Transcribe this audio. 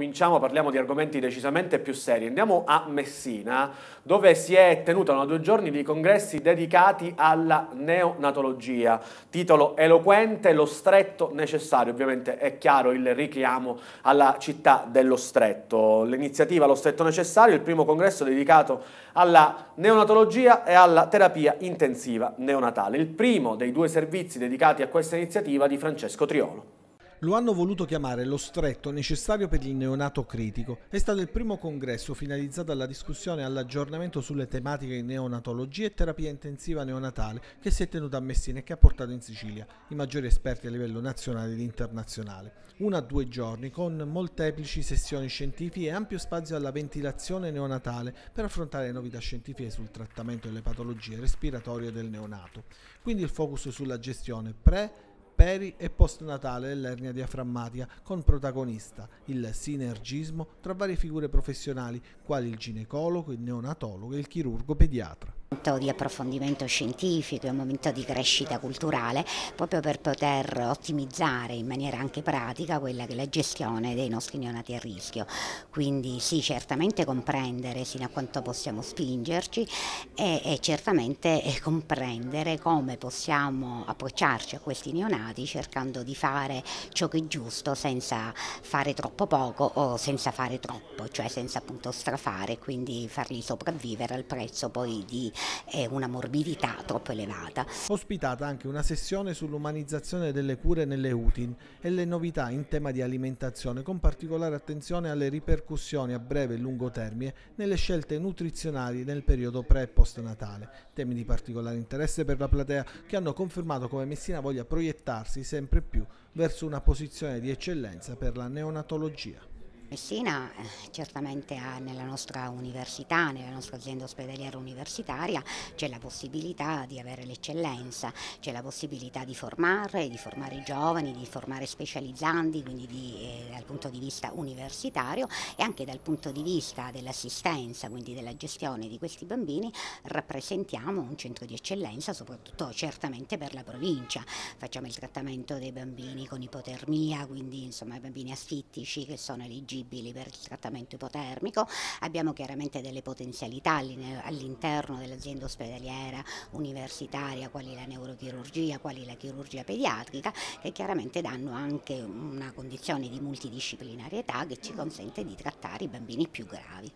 Cominciamo, parliamo di argomenti decisamente più seri. Andiamo a Messina, dove si è tenuta una due giorni di congressi dedicati alla neonatologia. Titolo eloquente, lo stretto necessario. Ovviamente è chiaro il richiamo alla città dello stretto. L'iniziativa Lo stretto necessario, il primo congresso dedicato alla neonatologia e alla terapia intensiva neonatale. Il primo dei due servizi dedicati a questa iniziativa di Francesco Triolo. Lo hanno voluto chiamare lo stretto necessario per il neonato critico. È stato il primo congresso finalizzato alla discussione e all'aggiornamento sulle tematiche di neonatologia e terapia intensiva neonatale che si è tenuto a Messina e che ha portato in Sicilia i maggiori esperti a livello nazionale ed internazionale. Una a due giorni con molteplici sessioni scientifiche e ampio spazio alla ventilazione neonatale per affrontare le novità scientifiche sul trattamento delle patologie respiratorie del neonato. Quindi il focus sulla gestione pre peri e post-natale dell'ernia diaframmatica, con protagonista il sinergismo tra varie figure professionali, quali il ginecologo, il neonatologo e il chirurgo pediatra. Un momento di approfondimento scientifico, è un momento di crescita culturale, proprio per poter ottimizzare in maniera anche pratica quella che è la gestione dei nostri neonati a rischio. Quindi sì, certamente comprendere sino a quanto possiamo spingerci e, e certamente eh, comprendere come possiamo approcciarci a questi neonati cercando di fare ciò che è giusto senza fare troppo poco o senza fare troppo, cioè senza appunto strafare, quindi farli sopravvivere al prezzo poi di e una morbidità troppo elevata. Ospitata anche una sessione sull'umanizzazione delle cure nelle UTIN e le novità in tema di alimentazione con particolare attenzione alle ripercussioni a breve e lungo termine nelle scelte nutrizionali nel periodo pre e post natale, temi di particolare interesse per la platea che hanno confermato come Messina voglia proiettarsi sempre più verso una posizione di eccellenza per la neonatologia. Messina eh, certamente ha nella nostra università, nella nostra azienda ospedaliera universitaria, c'è la possibilità di avere l'eccellenza, c'è la possibilità di formare, di formare i giovani, di formare specializzanti, quindi di, eh, dal punto di vista universitario e anche dal punto di vista dell'assistenza, quindi della gestione di questi bambini, rappresentiamo un centro di eccellenza, soprattutto certamente per la provincia. Facciamo il trattamento dei bambini con ipotermia, quindi insomma i bambini asfittici che sono eleggibili esigibili per il trattamento ipotermico, abbiamo chiaramente delle potenzialità all'interno dell'azienda ospedaliera universitaria, quali la neurochirurgia, quali la chirurgia pediatrica, che chiaramente danno anche una condizione di multidisciplinarietà che ci consente di trattare i bambini più gravi.